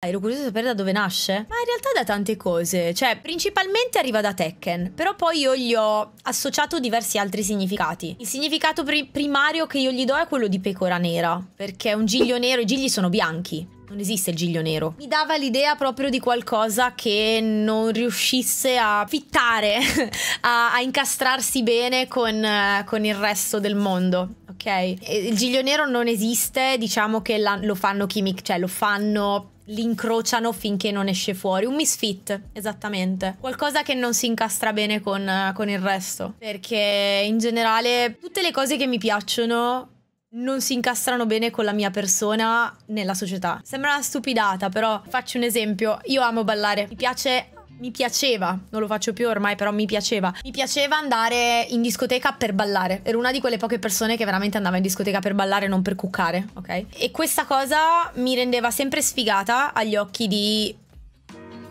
Ero curioso di sapere da dove nasce, ma in realtà da tante cose, cioè principalmente arriva da Tekken, però poi io gli ho associato diversi altri significati. Il significato pri primario che io gli do è quello di pecora nera, perché un giglio nero, i gigli sono bianchi, non esiste il giglio nero. Mi dava l'idea proprio di qualcosa che non riuscisse a fittare, a, a, incastrarsi bene con, con, il resto del mondo. Ok? Il giglio nero non esiste, diciamo che la, lo fanno chimic, cioè lo fanno li incrociano finché non esce fuori. Un misfit, esattamente. Qualcosa che non si incastra bene con, eh, con il resto. Perché in generale tutte le cose che mi piacciono non si incastrano bene con la mia persona nella società. Sembra una stupidata, però faccio un esempio. Io amo ballare, mi piace mi piaceva, non lo faccio più ormai, però mi piaceva. Mi piaceva andare in discoteca per ballare. Ero una di quelle poche persone che veramente andava in discoteca per ballare, non per cuccare, ok? E questa cosa mi rendeva sempre sfigata agli occhi di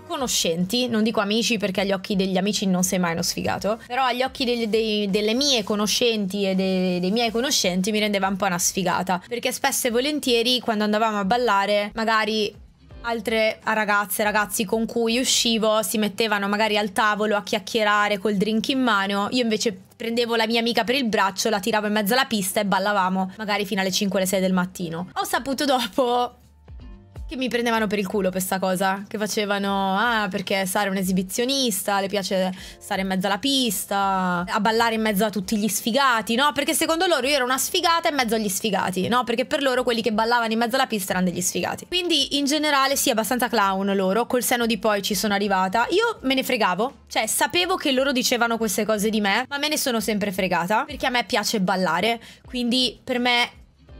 conoscenti, non dico amici perché agli occhi degli amici non sei mai uno sfigato, però agli occhi dei, dei, delle mie conoscenti e dei, dei, miei conoscenti mi rendeva un po' una sfigata, perché spesso e volentieri quando andavamo a ballare magari Altre ragazze, ragazzi con cui uscivo si mettevano magari al tavolo a chiacchierare col drink in mano, io invece prendevo la mia amica per il braccio, la tiravo in mezzo alla pista e ballavamo magari fino alle 5 alle 6 del mattino. Ho saputo dopo che mi prendevano per il culo questa cosa, che facevano, ah perché Sara è un'esibizionista, le piace stare in mezzo alla pista, a ballare in mezzo a tutti gli sfigati, no? Perché secondo loro io ero una sfigata in mezzo agli sfigati, no? Perché per loro quelli che ballavano in mezzo alla pista erano degli sfigati. Quindi in generale sì, abbastanza clown loro, col seno di poi ci sono arrivata. Io me ne fregavo, cioè sapevo che loro dicevano queste cose di me, ma me ne sono sempre fregata, perché a me piace ballare, quindi per me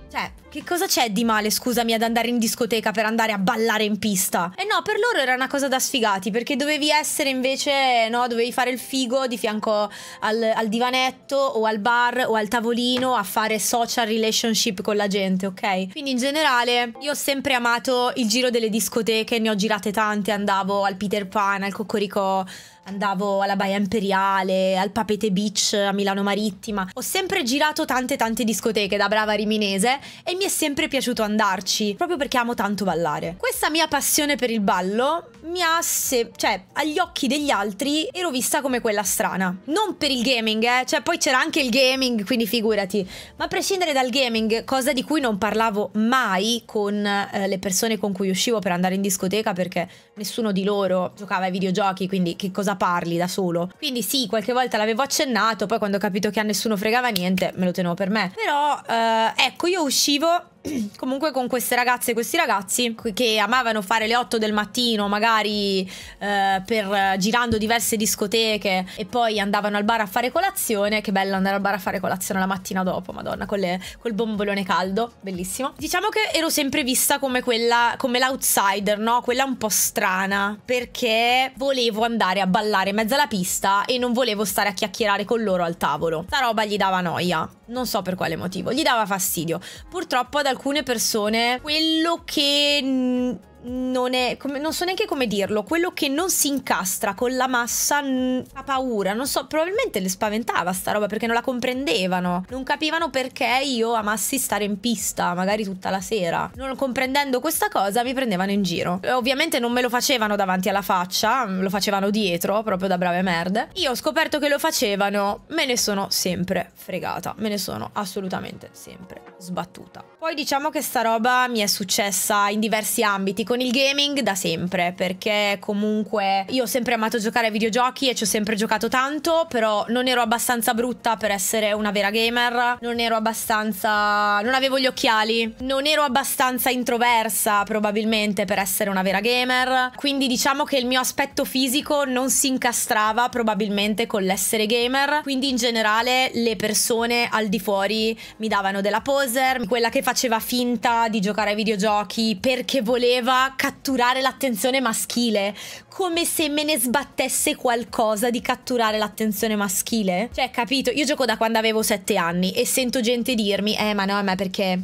cioè, che cosa c'è di male, scusami, ad andare in discoteca per andare a ballare in pista? E eh no, per loro era una cosa da sfigati, perché dovevi essere invece, no, dovevi fare il figo di fianco al, al divanetto o al bar o al tavolino a fare social relationship con la gente, ok? Quindi in generale io ho sempre amato il giro delle discoteche, ne ho girate tante, andavo al Peter Pan, al Cocorico andavo alla Baia Imperiale, al Papete Beach a Milano Marittima. Ho sempre girato tante tante discoteche da brava riminese e mi è sempre piaciuto andarci, proprio perché amo tanto ballare. Questa mia passione per il ballo mi ha, se- cioè, agli occhi degli altri ero vista come quella strana. Non per il gaming, eh, cioè poi c'era anche il gaming, quindi figurati. Ma a prescindere dal gaming, cosa di cui non parlavo mai con eh, le persone con cui uscivo per andare in discoteca perché nessuno di loro giocava ai videogiochi, quindi che cosa parli da solo? Quindi sì, qualche volta l'avevo accennato, poi quando ho capito che a nessuno fregava niente, me lo tenevo per me. Però eh, ecco, io uscivo comunque con queste ragazze e questi ragazzi che amavano fare le 8 del mattino, magari eh, per, girando diverse discoteche e poi andavano al bar a fare colazione. Che bello andare al bar a fare colazione la mattina dopo, madonna, le, col bombolone caldo, bellissimo. Diciamo che ero sempre vista come quella, come l'outsider, no? Quella un po' strana, perché volevo andare a ballare in mezzo alla pista e non volevo stare a chiacchierare con loro al tavolo. Sta roba gli dava noia, non so per quale motivo, gli dava fastidio. Purtroppo ad alcuni alcune persone quello che non, è, come, non so neanche come dirlo, quello che non si incastra con la massa ha paura, non so, probabilmente le spaventava sta roba perché non la comprendevano, non capivano perché io amassi stare in pista, magari tutta la sera. Non comprendendo questa cosa mi prendevano in giro. ovviamente non me lo facevano davanti alla faccia, mm, lo facevano dietro, proprio da brave merde. Io ho scoperto che lo facevano, me ne sono sempre fregata, me ne sono assolutamente sempre sbattuta. Poi diciamo che sta roba mi è successa in diversi ambiti, con il gaming da sempre, perché comunque io ho sempre amato giocare ai videogiochi e ci ho sempre giocato tanto, però non ero abbastanza brutta per essere una vera gamer, non ero abbastanza... non avevo gli occhiali, non ero abbastanza introversa probabilmente per essere una vera gamer, quindi diciamo che il mio aspetto fisico non si incastrava probabilmente con l'essere gamer, quindi in generale le persone al di fuori mi davano della poser, quella che faceva finta di giocare ai videogiochi perché voleva a catturare l'attenzione maschile, come se me ne sbattesse qualcosa di catturare l'attenzione maschile. Cioè, capito, io gioco da quando avevo 7 anni e sento gente dirmi, eh ma no, ma perché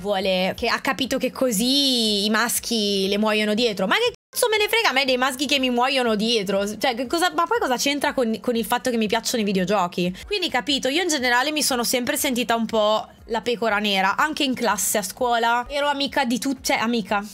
vuole, che ha capito che così i maschi le muoiono dietro, ma che cazzo me ne frega a me dei maschi che mi muoiono dietro? Cioè, cosa, ma poi cosa c'entra con, con, il fatto che mi piacciono i videogiochi? Quindi capito, io in generale mi sono sempre sentita un po' la pecora nera, anche in classe, a scuola. Ero amica di tutte, cioè amica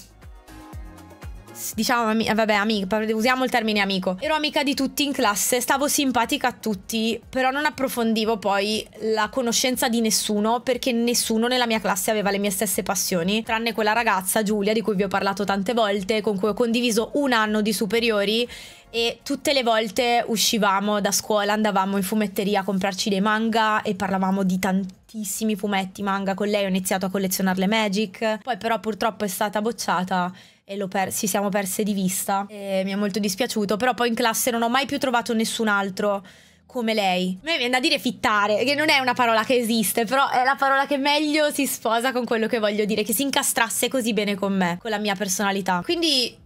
diciamo, ami eh, vabbè, amico, usiamo il termine amico. Ero amica di tutti in classe, stavo simpatica a tutti, però non approfondivo poi la conoscenza di nessuno perché nessuno nella mia classe aveva le mie stesse passioni, tranne quella ragazza Giulia di cui vi ho parlato tante volte, con cui ho condiviso un anno di superiori e tutte le volte uscivamo da scuola, andavamo in fumetteria a comprarci dei manga e parlavamo di tantissimi tantissimi fumetti manga con lei, ho iniziato a collezionarle Magic, poi però purtroppo è stata bocciata e lo per- ci siamo perse di vista e mi è molto dispiaciuto, però poi in classe non ho mai più trovato nessun altro come lei. A me viene da dire fittare, che non è una parola che esiste, però è la parola che meglio si sposa con quello che voglio dire, che si incastrasse così bene con me, con la mia personalità. Quindi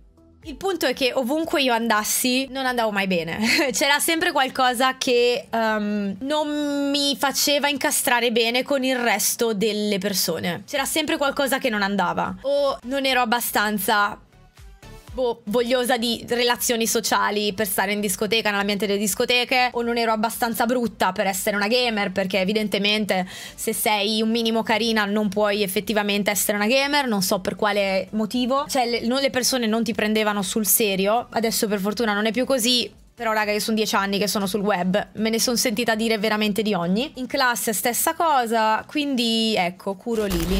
il punto è che ovunque io andassi non andavo mai bene, c'era sempre qualcosa che um, non mi faceva incastrare bene con il resto delle persone, c'era sempre qualcosa che non andava o non ero abbastanza boh, vogliosa di relazioni sociali per stare in discoteca, nell'ambiente delle discoteche, o non ero abbastanza brutta per essere una gamer, perché evidentemente se sei un minimo carina non puoi effettivamente essere una gamer, non so per quale motivo. Cioè, le, le persone non ti prendevano sul serio, adesso per fortuna non è più così, però raga che sono dieci anni che sono sul web, me ne sono sentita dire veramente di ogni. In classe stessa cosa, quindi ecco, curo Lili.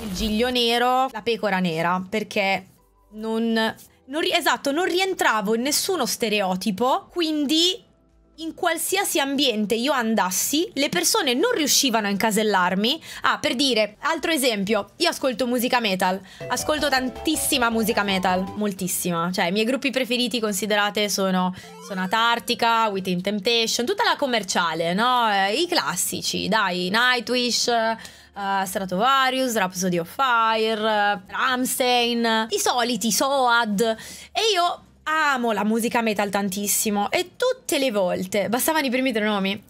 Il giglio nero, la pecora nera, perché non non esatto, non rientravo in nessuno stereotipo, quindi in qualsiasi ambiente io andassi, le persone non riuscivano a incasellarmi. Ah, per dire, altro esempio, io ascolto musica metal, ascolto tantissima musica metal, moltissima, cioè i miei gruppi preferiti considerate sono Sonata Artica, Within Temptation, tutta la commerciale, no? Eh, I classici, dai, Nightwish uh, Stratovarius, Rhapsody of Fire, Ramstein, i soliti, Soad. E io amo la musica metal tantissimo e tutte le volte bastavano i primi tre nomi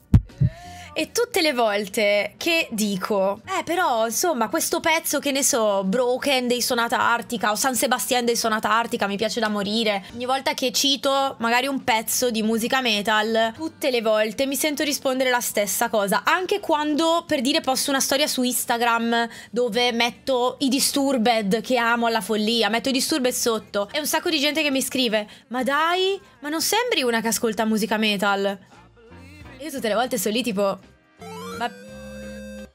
e tutte le volte che dico, eh però insomma questo pezzo che ne so, Broken dei Sonata Artica o San Sebastian dei Sonata Artica mi piace da morire, ogni volta che cito magari un pezzo di musica metal, tutte le volte mi sento rispondere la stessa cosa, anche quando per dire posto una storia su Instagram dove metto i disturbed che amo alla follia, metto i disturbed sotto e un sacco di gente che mi scrive, ma dai, ma non sembri una che ascolta musica metal? Io tutte le volte sono lì tipo... Ma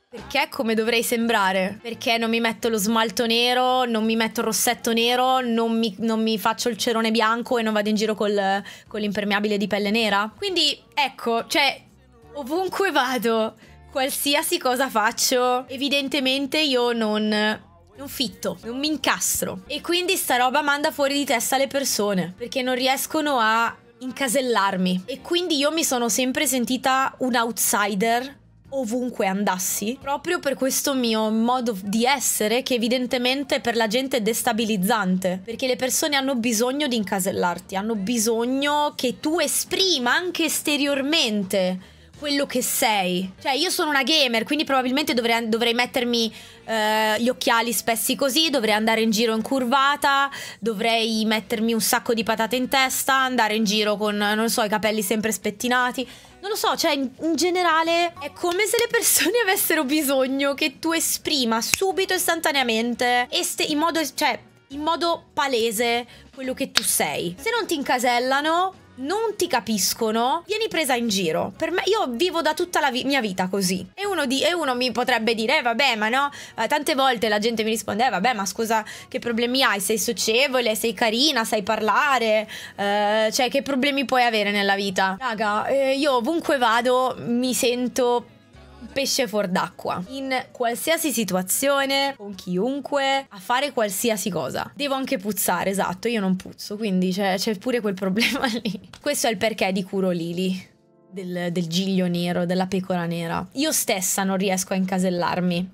perché come dovrei sembrare? Perché non mi metto lo smalto nero, non mi metto il rossetto nero, non mi, non mi faccio il cerone bianco e non vado in giro col, con l'impermeabile di pelle nera? Quindi, ecco, cioè, ovunque vado, qualsiasi cosa faccio, evidentemente io non... Non fitto, non mi incastro. E quindi sta roba manda fuori di testa le persone. Perché non riescono a incasellarmi e quindi io mi sono sempre sentita un outsider ovunque andassi, proprio per questo mio modo di essere che evidentemente per la gente è destabilizzante, perché le persone hanno bisogno di incasellarti, hanno bisogno che tu esprima anche esteriormente quello che sei. Cioè, io sono una gamer, quindi probabilmente dovrei, dovrei mettermi eh, gli occhiali spessi così, dovrei andare in giro in curvata, dovrei mettermi un sacco di patate in testa, andare in giro con, non so, i capelli sempre spettinati. Non lo so, cioè, in, in generale è come se le persone avessero bisogno che tu esprima subito, istantaneamente, este, in modo, cioè, in modo palese quello che tu sei. Se non ti incasellano, non ti capiscono, vieni presa in giro. Per me, io vivo da tutta la vi mia vita così. E uno, di, e uno, mi potrebbe dire, eh, vabbè, ma no, eh, tante volte la gente mi risponde, eh, vabbè, ma scusa, che problemi hai? Sei socievole, sei carina, sai parlare, eh, cioè che problemi puoi avere nella vita? Raga, eh, io ovunque vado mi sento pesce fuor d'acqua, in qualsiasi situazione, con chiunque, a fare qualsiasi cosa. Devo anche puzzare, esatto, io non puzzo, quindi c'è, pure quel problema lì. Questo è il perché di Curo Lili. Del, del giglio nero, della pecora nera. Io stessa non riesco a incasellarmi.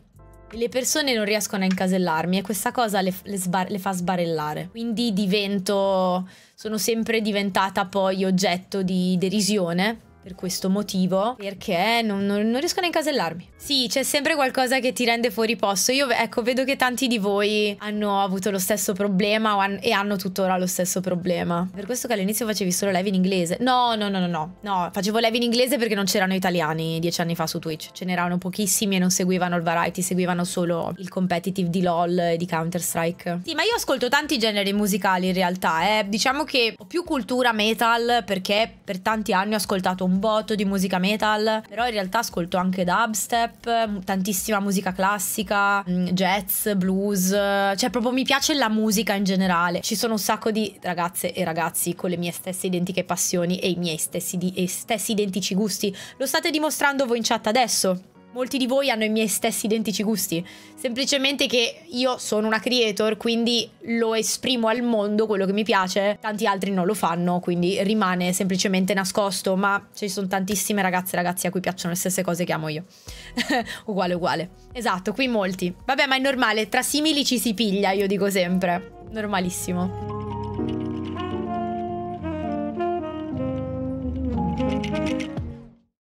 Le persone non riescono a incasellarmi e questa cosa le, le, le, fa sbarellare. Quindi divento. sono sempre diventata poi oggetto di derisione per questo motivo perché non, non, non riescono a incasellarmi. Sì, c'è sempre qualcosa che ti rende fuori posto. Io ecco, vedo che tanti di voi hanno avuto lo stesso problema han e hanno tuttora lo stesso problema. Per questo che all'inizio facevi solo live in inglese. No, no, no, no, no. No, facevo live in inglese perché non c'erano italiani dieci anni fa su Twitch. Ce n'erano pochissimi e non seguivano il variety, seguivano solo il competitive di LOL e di Counter-Strike. Sì, ma io ascolto tanti generi musicali in realtà. Eh. Diciamo che ho più cultura metal perché per tanti anni ho ascoltato un botto di musica metal, però in realtà ascolto anche dubstep, mm, tantissima musica classica, mm, jazz, blues, cioè proprio mi piace la musica in generale. Ci sono un sacco di ragazze e ragazzi con le mie stesse identiche passioni e i miei stessi, stessi identici gusti. Lo state dimostrando voi in chat adesso molti di voi hanno i miei stessi identici gusti. Semplicemente che io sono una creator, quindi lo esprimo al mondo quello che mi piace, tanti altri non lo fanno, quindi rimane semplicemente nascosto, ma ci sono tantissime ragazze e ragazzi a cui piacciono le stesse cose che amo io. uguale, uguale. Esatto, qui molti. Vabbè, ma è normale, tra simili ci si piglia, io dico sempre. Normalissimo.